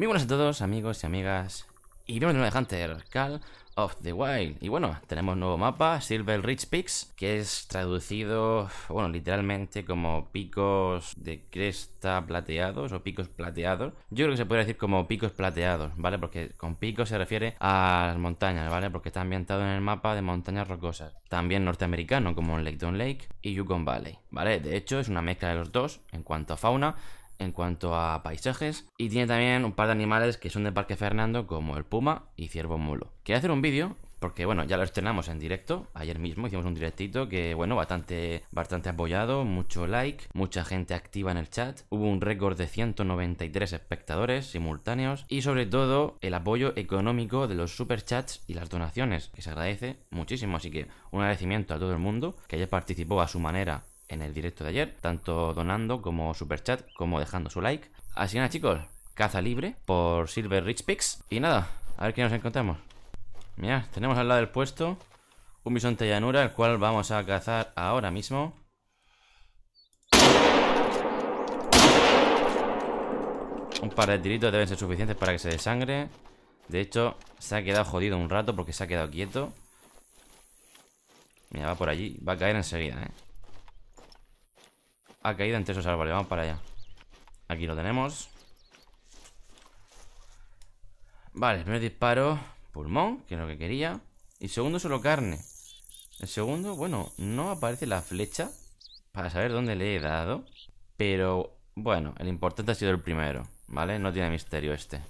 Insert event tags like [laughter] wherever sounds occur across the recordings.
Muy buenas a todos amigos y amigas y bienvenidos a Hunter, Call of the Wild Y bueno, tenemos nuevo mapa, Silver Ridge Peaks Que es traducido, bueno, literalmente como picos de cresta plateados o picos plateados Yo creo que se puede decir como picos plateados, ¿vale? Porque con picos se refiere a las montañas, ¿vale? Porque está ambientado en el mapa de montañas rocosas También norteamericano como Lake Don Lake y Yukon Valley, ¿vale? De hecho es una mezcla de los dos en cuanto a fauna en cuanto a paisajes. Y tiene también un par de animales que son de Parque Fernando, como el puma y ciervo mulo. Quería hacer un vídeo porque bueno, ya lo estrenamos en directo, ayer mismo hicimos un directito que bueno, bastante bastante apoyado, mucho like, mucha gente activa en el chat, hubo un récord de 193 espectadores simultáneos y sobre todo el apoyo económico de los superchats y las donaciones, que se agradece muchísimo, así que un agradecimiento a todo el mundo que haya participó a su manera en el directo de ayer, tanto donando como superchat, como dejando su like. Así que nada, chicos, caza libre por Silver Rich Picks. Y nada, a ver qué nos encontramos. Mira, tenemos al lado del puesto un bisonte llanura, el cual vamos a cazar ahora mismo. Un par de tiritos deben ser suficientes para que se desangre. De hecho, se ha quedado jodido un rato porque se ha quedado quieto. Mira, va por allí. Va a caer enseguida, ¿eh? Ah, ha caído entre esos árboles. Vamos para allá. Aquí lo tenemos. Vale, primer disparo. Pulmón, que es lo que quería. Y segundo, solo carne. El segundo, bueno, no aparece la flecha para saber dónde le he dado. Pero, bueno, el importante ha sido el primero, ¿vale? No tiene misterio este.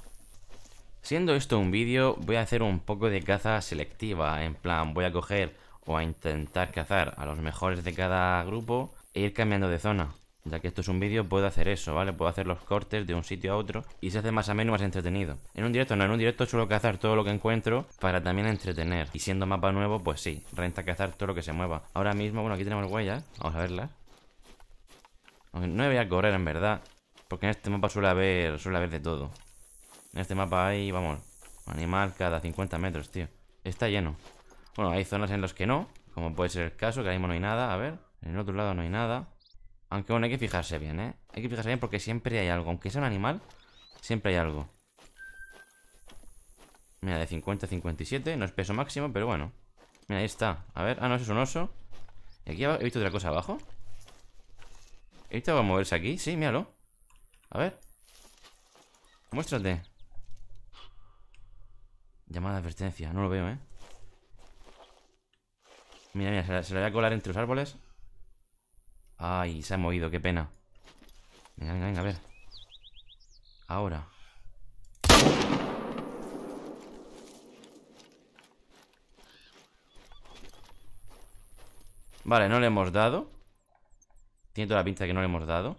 Siendo esto un vídeo, voy a hacer un poco de caza selectiva. En plan, voy a coger o a intentar cazar a los mejores de cada grupo e ir cambiando de zona. Ya que esto es un vídeo, puedo hacer eso, ¿vale? Puedo hacer los cortes de un sitio a otro y se hace más ameno y más entretenido. En un directo no, en un directo suelo cazar todo lo que encuentro para también entretener. Y siendo mapa nuevo, pues sí, renta cazar todo lo que se mueva. Ahora mismo, bueno, aquí tenemos huellas, vamos a verlas. No me voy a correr, en verdad, porque en este mapa suele haber, suele haber de todo. En este mapa hay, vamos, animal cada 50 metros, tío. Está lleno. Bueno, hay zonas en las que no, como puede ser el caso, que ahí mismo no hay nada, a ver... En el otro lado no hay nada. Aunque bueno, hay que fijarse bien, ¿eh? Hay que fijarse bien porque siempre hay algo. Aunque sea un animal, siempre hay algo. Mira, de 50 a 57. No es peso máximo, pero bueno. Mira, ahí está. A ver. Ah, no, eso es un oso. ¿Y aquí he visto otra cosa abajo? ¿He visto va a moverse aquí? Sí, míralo. A ver. Muéstrate. Llamada de advertencia. No lo veo, ¿eh? Mira, mira, se lo voy a colar entre los árboles. Ay, se ha movido, qué pena. Venga, venga, venga, a ver. Ahora. Vale, no le hemos dado. Tiene toda la pinta de que no le hemos dado.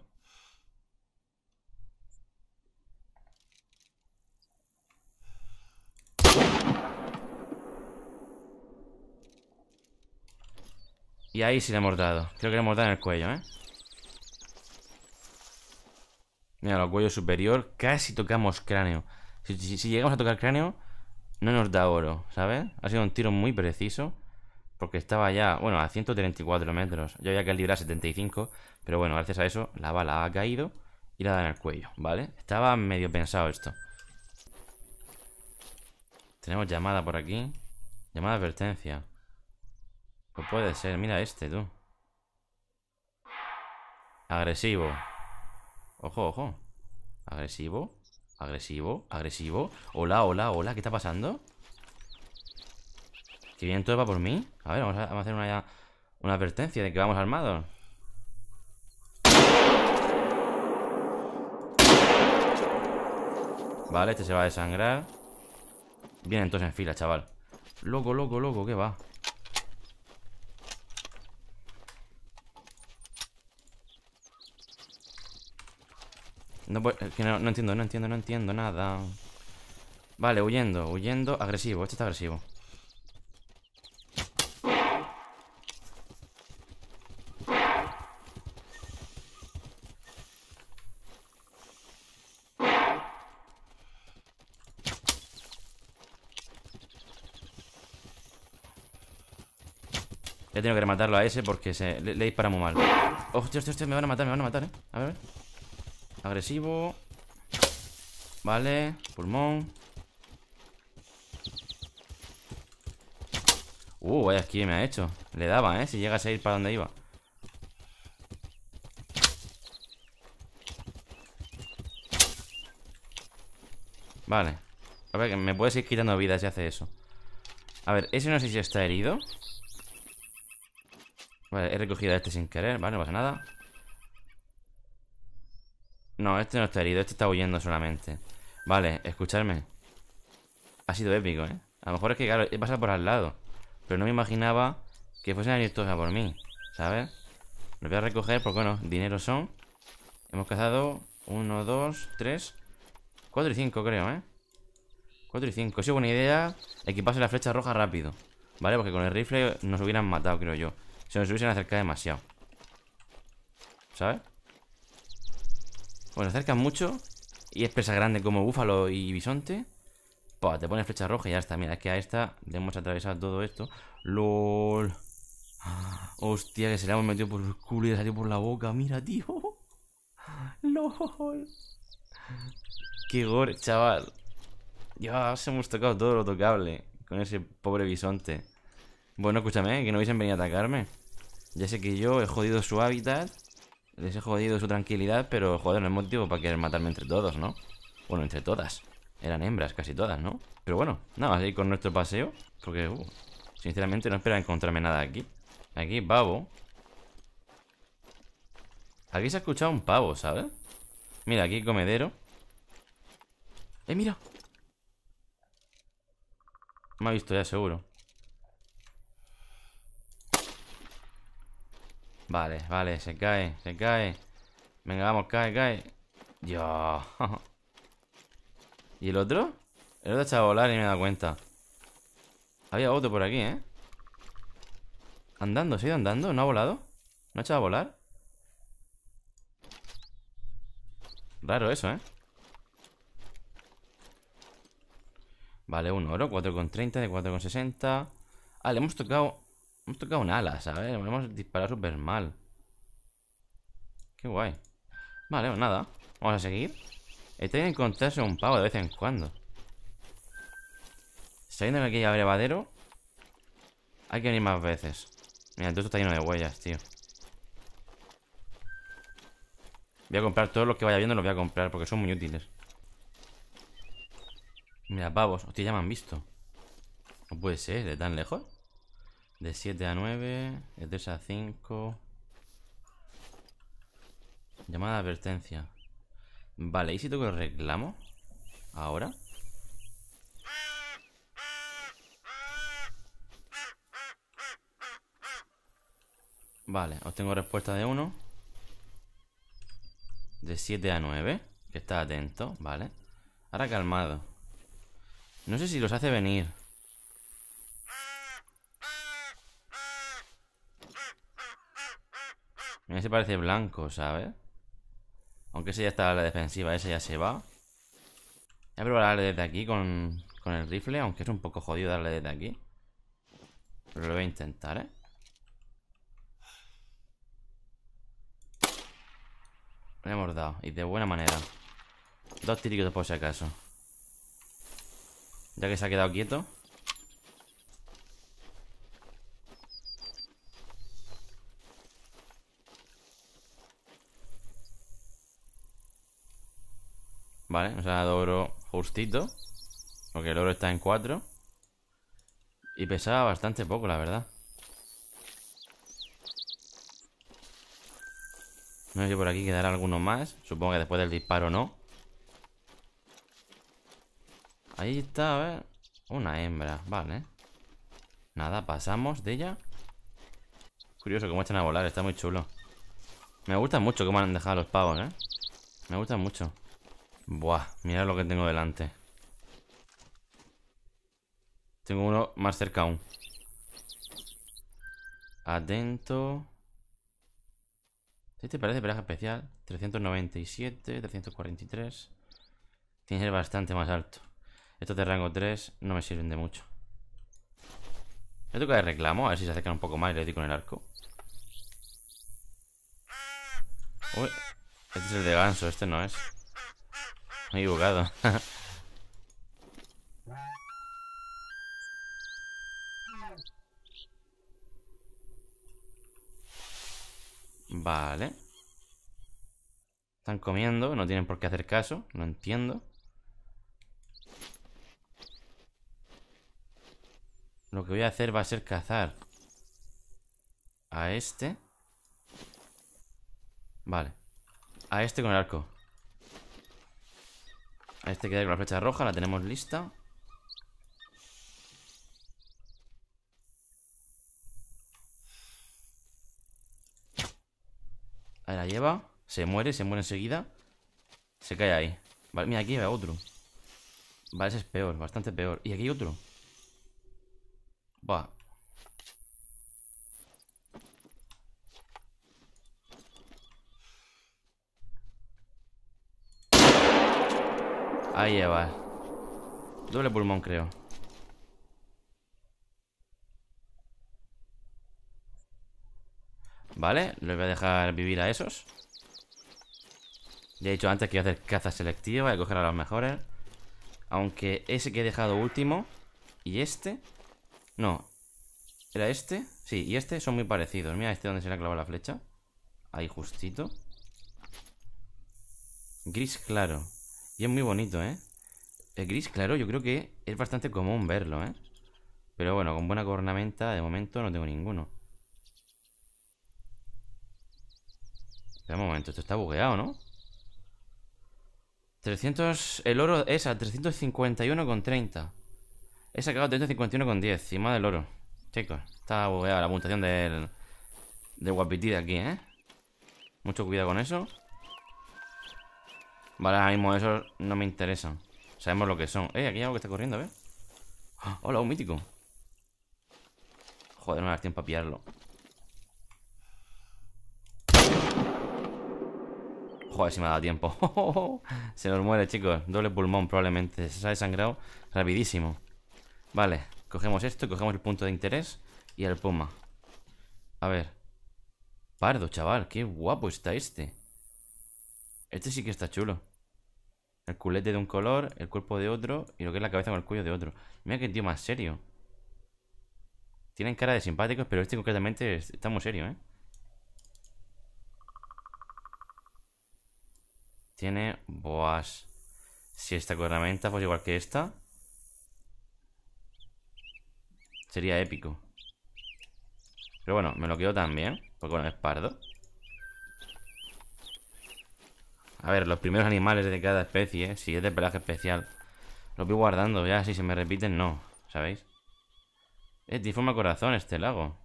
Y ahí sí le hemos dado. Creo que le hemos dado en el cuello, ¿eh? Mira, el cuello superior. Casi tocamos cráneo. Si, llegamos a tocar cráneo, no nos da oro, ¿sabes? Ha sido un tiro muy preciso. Porque estaba ya, bueno, a 134 metros. Yo había calibrado 75. Pero bueno, gracias a eso, la bala ha caído y la da en el cuello, ¿vale? Estaba medio pensado esto. Tenemos llamada por aquí. Llamada advertencia. Pues puede ser, mira este, tú. Agresivo. Ojo, ojo. Agresivo, agresivo, agresivo. Hola, hola, hola, ¿qué está pasando? Que vienen va por mí. A ver, vamos a, hacer una, una advertencia de que vamos armados. Vale, este se va a desangrar. Vienen todos en fila, chaval. Loco, loco, loco, ¿qué va? No, entiendo, no entiendo, no entiendo nada. Vale, huyendo, huyendo. Agresivo, este está agresivo. He tengo que rematarlo a ese porque le, le dispara muy mal. Hostia, hostia, hostia, me van a matar, me van a matar, eh. a ver. Agresivo Vale, pulmón Uh, vaya aquí me ha hecho Le daba, eh, si llegas a ir para donde iba Vale A ver, me puedes ir quitando vida si hace eso A ver, ese no sé si está herido Vale, he recogido a este sin querer Vale, no pasa nada no, este no está herido, este está huyendo solamente. Vale, escuchadme. Ha sido épico, ¿eh? A lo mejor es que, claro, he pasado por al lado. Pero no me imaginaba que fuesen a todos a por mí, ¿sabes? Lo voy a recoger porque, bueno, dinero son. Hemos cazado Uno, dos, tres Cuatro y cinco, creo, ¿eh? Cuatro y cinco Si sido buena idea equiparse la flecha roja rápido, ¿vale? Porque con el rifle nos hubieran matado, creo yo. Si nos hubiesen acercado demasiado. ¿Sabes? Bueno, pues acercan mucho y es presa grande como búfalo y bisonte. Pua, pues te pones flecha roja y ya está. Mira, es que a esta le hemos atravesado todo esto. ¡Lol! [gasps] Hostia, que se le hemos metido por el culo y le salió por la boca. Mira, tío. [laughs] ¡Lol! ¡Qué gore, chaval! Ya se hemos tocado todo lo tocable con ese pobre bisonte. Bueno, escúchame, ¿eh? que no hubiesen venido a atacarme. Ya sé que yo he jodido su hábitat les he jodido su tranquilidad, pero joder, no es motivo para querer matarme entre todos, ¿no? Bueno, entre todas. Eran hembras casi todas, ¿no? Pero bueno, nada, ir con nuestro paseo. Porque, uh, sinceramente no esperaba encontrarme nada aquí. Aquí, pavo. Aquí se ha escuchado un pavo, ¿sabes? Mira, aquí comedero. ¡Eh, mira! Me ha visto ya, seguro. Vale, vale, se cae, se cae. Venga, vamos, cae, cae. yo [laughs] ¿Y el otro? El otro echado a volar y me he dado cuenta. Había otro por aquí, ¿eh? Andando, ¿se ha ido andando? ¿No ha volado? ¿No ha echado a volar? Raro eso, ¿eh? Vale, un oro, 4,30 de 4,60 Ah, le hemos tocado Hemos tocado un ala, ¿sabes? Hemos disparado súper mal. Qué guay. Vale, pues nada. Vamos a seguir. Está bien encontrarse un pavo de vez en cuando. Saliendo de aquí abrevadero. Hay que venir más veces. Mira, todo esto está lleno de huellas, tío. Voy a comprar todos los que vaya viendo, los voy a comprar porque son muy útiles. Mira, pavos. Hostia, ya me han visto. No puede ser, de tan lejos. De 7 a 9, de 3 a 5. Llamada de advertencia. Vale, ¿y si tengo reclamo? ¿Ahora? Vale, obtengo respuesta de 1. De 7 a 9. Que está atento, vale. Ahora calmado. No sé si los hace venir. Ese parece blanco, ¿sabes? Aunque ese ya está a la defensiva, ese ya se va. Voy a probar desde aquí con, con el rifle, aunque es un poco jodido darle desde aquí. Pero lo voy a intentar, ¿eh? Le hemos dado, y de buena manera. Dos tiritos por si acaso. Ya que se ha quedado quieto. Vale, nos ha dado oro justito. Porque el oro está en 4. Y pesaba bastante poco, la verdad. No sé si por aquí quedará alguno más. Supongo que después del disparo no. Ahí está, a ver. Una hembra, vale. Nada, pasamos de ella. Curioso cómo echan a volar, está muy chulo. Me gusta mucho cómo han dejado los pavos, ¿eh? Me gusta mucho. Buah, mira lo que tengo delante. Tengo uno más cerca aún. Atento. Este parece peraje especial. 397, 343. Tiene que ser bastante más alto. Estos de rango 3 no me sirven de mucho. Me toca de reclamo, a ver si se acerca un poco más y le doy con el arco. Uy, este es el de ganso, este no es he [laughs] vale. Están comiendo, no tienen por qué hacer caso, no entiendo. Lo que voy a hacer va a ser cazar a este. Vale. A este con el arco. A este queda con la flecha roja, la tenemos lista. Ahí la lleva. Se muere, se muere enseguida. Se cae ahí. Vale, mira, aquí hay otro. Vale, ese es peor, bastante peor. Y aquí hay otro. Va. Ahí va Doble pulmón, creo Vale, les voy a dejar vivir a esos Ya he dicho antes que voy a hacer caza selectiva y a coger a los mejores Aunque ese que he dejado último Y este No, era este Sí, y este son muy parecidos Mira este donde se le ha clavado la flecha Ahí justito Gris claro y es muy bonito, ¿eh? El gris, claro, yo creo que es bastante común verlo, ¿eh? Pero bueno, con buena cornamenta de momento no tengo ninguno. Espera un momento, esto está bugueado, ¿no? 300... El oro esa, a 351,30. He sacado 351,10. Y más del oro. Chicos, está bugueada la puntuación del... Del guapití de aquí, ¿eh? Mucho cuidado con eso. Vale, ahora mismo esos no me interesan. Sabemos lo que son. Eh, aquí hay algo que está corriendo, a ver ¡Ah! hola, un mítico. Joder, no me da tiempo a pillarlo. Joder, si me ha dado tiempo. [laughs] Se nos muere, chicos. Doble pulmón, probablemente. Se ha desangrado rapidísimo. Vale, cogemos esto, cogemos el punto de interés y el puma. A ver. Pardo, chaval, qué guapo está este. Este sí que está chulo. El culete de un color, el cuerpo de otro y lo que es la cabeza con el cuello de otro. Mira que tío más serio. Tienen cara de simpáticos, pero este concretamente está muy serio, ¿eh? Tiene... Boas. Si esta herramienta pues igual que esta... Sería épico. Pero bueno, me lo quedo también. Porque bueno, es pardo. A ver, los primeros animales de cada especie, si es de pelaje especial, los voy guardando ya, si se me repiten, no, ¿sabéis? Es de forma corazón este lago.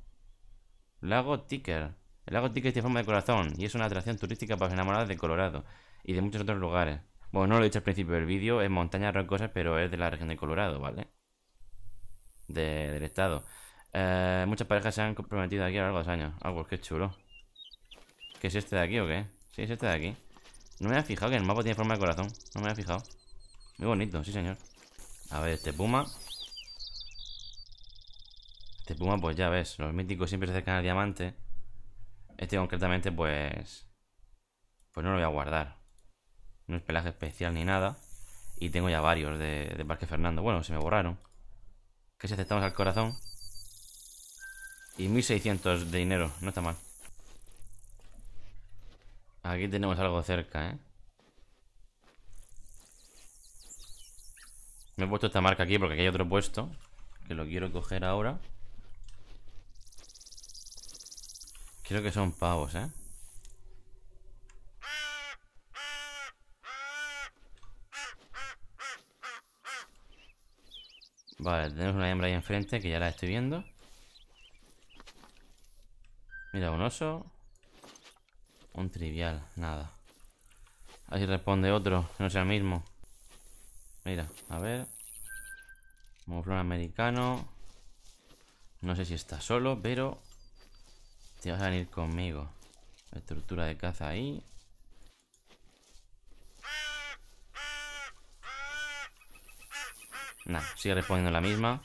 Lago Ticker. El lago Ticker de forma de corazón y es una atracción turística para los enamorados de Colorado y de muchos otros lugares. Bueno, no lo he dicho al principio del vídeo, es montaña, cosas, pero es de la región de Colorado, ¿vale? De, del estado. Eh, muchas parejas se han comprometido aquí a lo largo de los años. algo ah, pues que es chulo. ¿Qué es este de aquí o qué? Sí, es este de aquí. No me había fijado que el mapa tiene forma de corazón. No me había fijado. Muy bonito, sí, señor. A ver, este puma. Este puma, pues ya ves. Los míticos siempre se acercan al diamante. Este concretamente, pues... Pues no lo voy a guardar. No es pelaje especial ni nada. Y tengo ya varios de, Parque Fernando. Bueno, se me borraron. Que si aceptamos al corazón. Y 1600 de dinero. No está mal. Aquí tenemos algo cerca, ¿eh? Me he puesto esta marca aquí porque aquí hay otro puesto Que lo quiero coger ahora Creo que son pavos, ¿eh? Vale, tenemos una hembra ahí enfrente Que ya la estoy viendo Mira, un oso un trivial, nada. Ahí responde otro, que no sea el mismo. Mira, a ver. Muflón americano. No sé si está solo, pero... Te vas a venir conmigo. Estructura de caza ahí. Nah, sigue respondiendo la misma.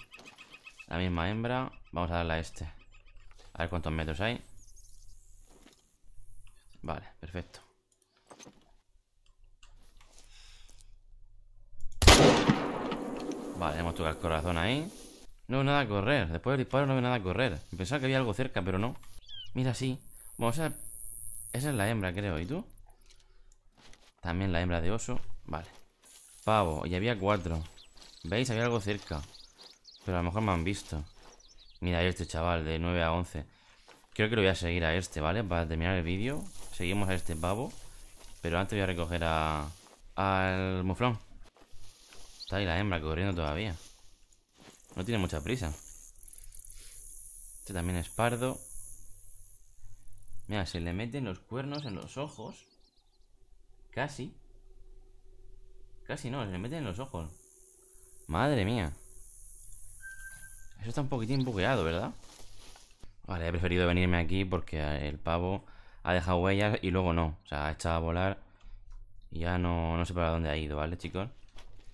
La misma hembra. Vamos a darle a este. A ver cuántos metros hay. Vale, perfecto. Vale, hemos tocado el corazón ahí. No veo nada a correr. Después del disparo no veo nada a correr. Pensaba que había algo cerca, pero no. Mira, sí. Bueno, esa, esa es la hembra, creo. ¿Y tú? También la hembra de oso. Vale. Pavo. Y había cuatro. ¿Veis? Había algo cerca. Pero a lo mejor me han visto. Mira este chaval de 9 a 11. Creo que lo voy a seguir a este, ¿vale? Para terminar el vídeo. Seguimos a este pavo. Pero antes voy a recoger a... Al muflón. Está ahí la hembra corriendo todavía. No tiene mucha prisa. Este también es pardo. Mira, se le meten los cuernos en los ojos. Casi. Casi no, se le meten en los ojos. Madre mía. Eso está un poquitín bugueado, ¿verdad? Vale, he preferido venirme aquí porque el pavo ha dejado huellas y luego no. O sea, ha estado a volar y ya no, sé para dónde ha ido, ¿vale, chicos?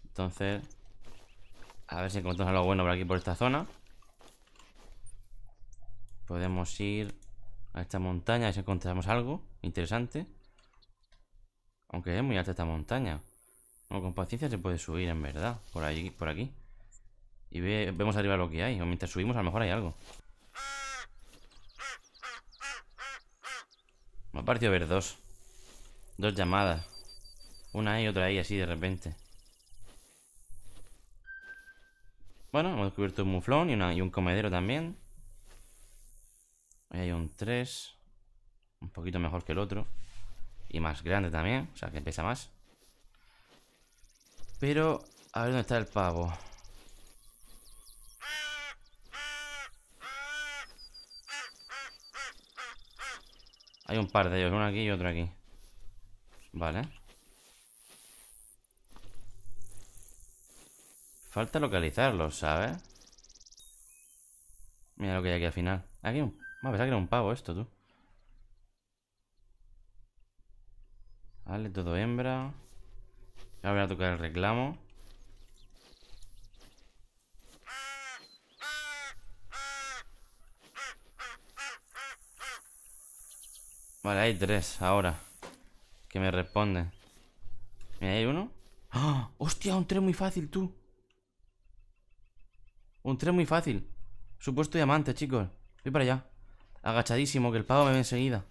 Entonces, a ver si encontramos algo bueno por aquí, por esta zona. Podemos ir a esta montaña y si encontramos algo interesante. Aunque es muy alta esta montaña. con paciencia se puede subir, en verdad, por, allí, por aquí. Y vemos arriba lo que hay. O mientras subimos, a lo mejor hay algo. Me ha parecido ver dos. Dos llamadas. Una ahí y otra ahí, así de repente. Bueno, hemos descubierto un muflón y, una, un comedero también. Ahí hay un 3. Un poquito mejor que el otro. Y más grande también, o sea que pesa más. Pero, a ver dónde está el pavo. Hay un par de ellos, uno aquí y otro aquí. Vale. Falta localizarlos, ¿sabes? Mira lo que hay aquí al final. Aquí un... A pesar que era un pavo esto, tú. Vale, todo hembra. Ahora voy a tocar el reclamo. Vale, hay tres ahora. Que me responden. Mira, hay uno. ¡Ah! ¡Hostia! Un tres muy fácil, tú. Un tres muy fácil. Supuesto diamante, chicos. Voy para allá. Agachadísimo, que el pavo me ve enseguida.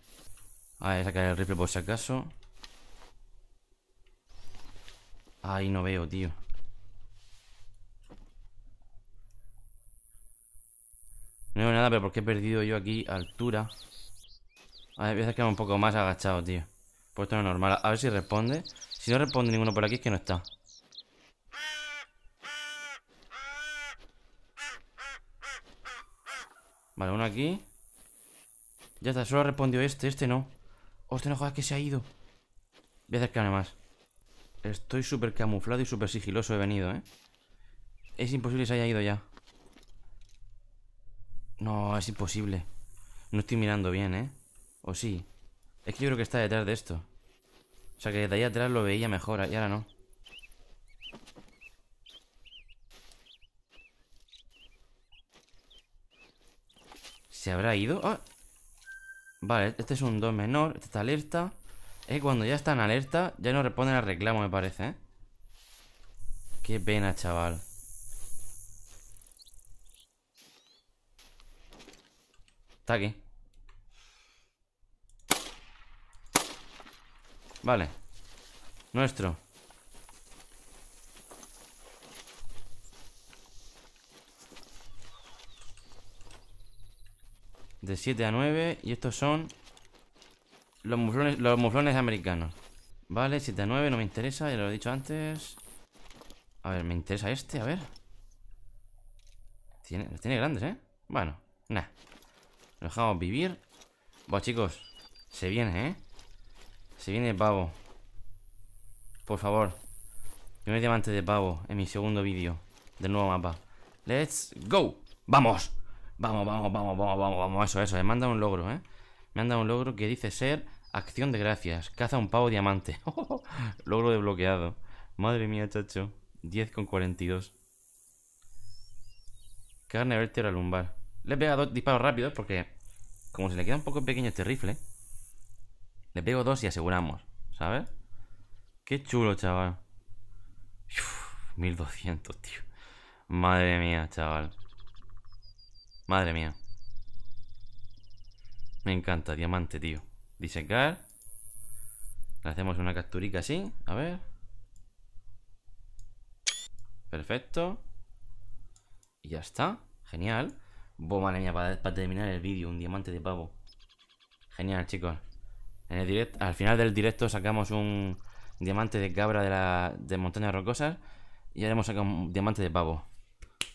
A ver, sacar el rifle por si acaso. Ahí no veo, tío. No veo nada, pero porque he perdido yo aquí altura? A ver, voy a acercarme un poco más agachado, tío. Puesto no normal. A ver si responde. Si no responde ninguno por aquí es que no está. Vale, uno aquí. Ya está, solo respondió este, este no. Hostia, no jodas que se ha ido. Voy a acercarme más. Estoy súper camuflado y súper sigiloso he venido, ¿eh? Es imposible que se haya ido ya. No, es imposible. No estoy mirando bien, ¿eh? ¿O sí? Es que yo creo que está detrás de esto. O sea, que de ahí atrás lo veía mejor y ahora no. ¿Se habrá ido? Ah. Vale, este es un 2 menor, este está alerta. Es cuando ya están alerta, ya no responden al reclamo, me parece, ¿eh? Qué pena, chaval. Está aquí. Vale. Nuestro. De 7 a 9. Y estos son los muflones, los muflones americanos. Vale, 7 a 9, no me interesa, ya lo he dicho antes. A ver, me interesa este, a ver. Tiene, tiene grandes, ¿eh? Bueno, nada. Lo dejamos vivir. Bueno, chicos, se viene, ¿eh? Se viene pavo. Por favor. Primer diamante de pavo en mi segundo vídeo del nuevo mapa. Let's go. Vamos. Vamos, vamos, vamos, vamos, vamos, vamos. Eso, eso. Eh. Me manda un logro, ¿eh? Me han dado un logro que dice ser acción de gracias. Caza un pavo diamante. [laughs] logro desbloqueado. Madre mía, chacho. 10 con 42. Carne vértebra lumbar. Le he pegado dos disparos rápidos porque como se le queda un poco pequeño este rifle, le pego dos y aseguramos, ¿sabes? Qué chulo, chaval. 1200, tío. Madre mía, chaval. Madre mía. Me encanta, diamante, tío. Disecar. Le hacemos una capturica así, a ver. Perfecto. Y ya está. Genial. Bo, madre para terminar el vídeo, un diamante de pavo. Genial, chicos al final del directo sacamos un diamante de cabra de, la, de montañas rocosas y ahora hemos sacado un diamante de pavo.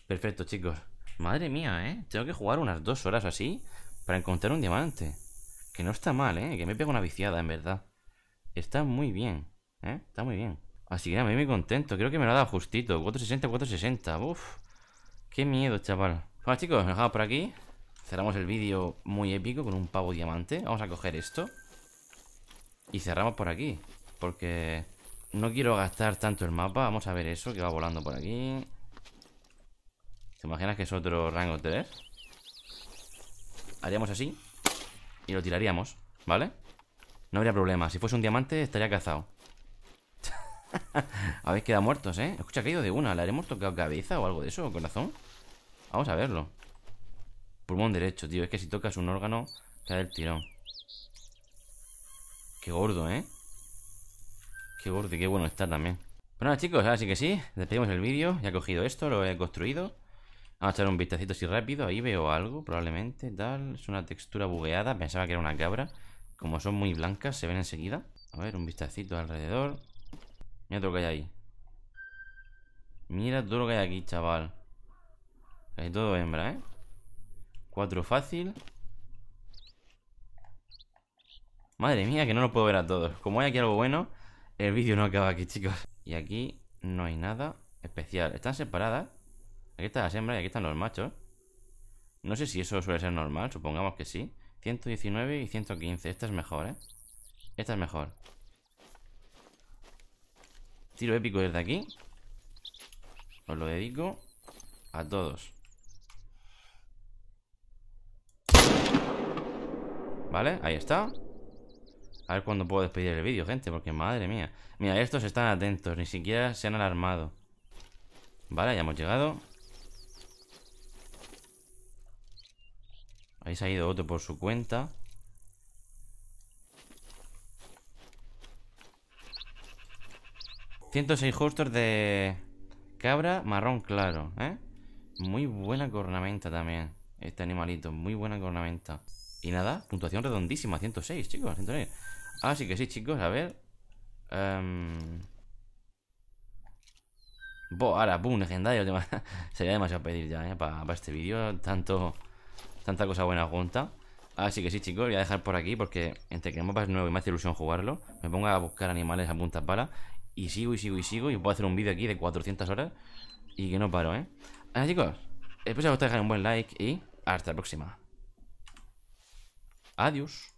Perfecto, chicos. Madre mía, ¿eh? Tengo que jugar unas dos horas así para encontrar un diamante. Que no está mal, ¿eh? Que me pega una viciada, en verdad. Está muy bien, ¿eh? Está muy bien. Así que me me muy contento. Creo que me lo ha dado justito. 460, 460. Uf. Qué miedo, chaval. Bueno, chicos, nos dejamos por aquí. Cerramos el vídeo muy épico con un pavo diamante. Vamos a coger esto. Y cerramos por aquí Porque no quiero gastar tanto el mapa Vamos a ver eso, que va volando por aquí ¿Te imaginas que es otro rango 3? Haríamos así Y lo tiraríamos, ¿vale? No habría problema, si fuese un diamante estaría cazado [laughs] Habéis quedado muertos, ¿eh? Escucha, caído de una ¿Le haremos tocado cabeza o algo de eso? ¿Corazón? Vamos a verlo Pulmón derecho, tío Es que si tocas un órgano Cae el tirón Qué gordo, ¿eh? Qué gordo y qué bueno está también. Bueno, chicos, ahora sí que sí. Despedimos el vídeo. Ya he cogido esto, lo he construido. Vamos a echar un vistacito así rápido. Ahí veo algo, probablemente, tal. Es una textura bugueada. Pensaba que era una cabra. Como son muy blancas, se ven enseguida. A ver, un vistacito alrededor. Mira todo lo que hay ahí. Mira todo lo que hay aquí, chaval. Hay todo hembra, ¿eh? Cuatro fácil. Madre mía, que no lo puedo ver a todos. Como hay aquí algo bueno, el vídeo no acaba aquí, chicos. Y aquí no hay nada especial. Están separadas. Aquí está las hembras y aquí están los machos. No sé si eso suele ser normal, supongamos que sí. 119 y 115. Esta es mejor, ¿eh? Esta es mejor. Tiro épico desde aquí. Os lo dedico a todos. ¿Vale? Ahí está. A ver cuándo puedo despedir el vídeo, gente, porque madre mía. Mira, estos están atentos, ni siquiera se han alarmado. Vale, ya hemos llegado. Ahí se ha ido otro por su cuenta. ...106 hostos de cabra marrón claro, ¿eh? Muy buena cornamenta también, este animalito, muy buena cornamenta. Y nada, puntuación redondísima, 106, chicos, ah Así que sí, chicos, a ver. Um... ahora, boom, legendario. [laughs] Sería demasiado pedir ya, ¿eh? Para este vídeo, tanto tanta cosa buena junta. Así ah, que sí, chicos, voy a dejar por aquí porque entre que el mapa es nuevo y me hace ilusión jugarlo, me pongo a buscar animales a puntas para y sigo y sigo y sigo y puedo hacer un vídeo aquí de 400 horas y que no paro, ¿eh? Así chicos, espero que os haya un buen like y hasta la próxima. Adiós.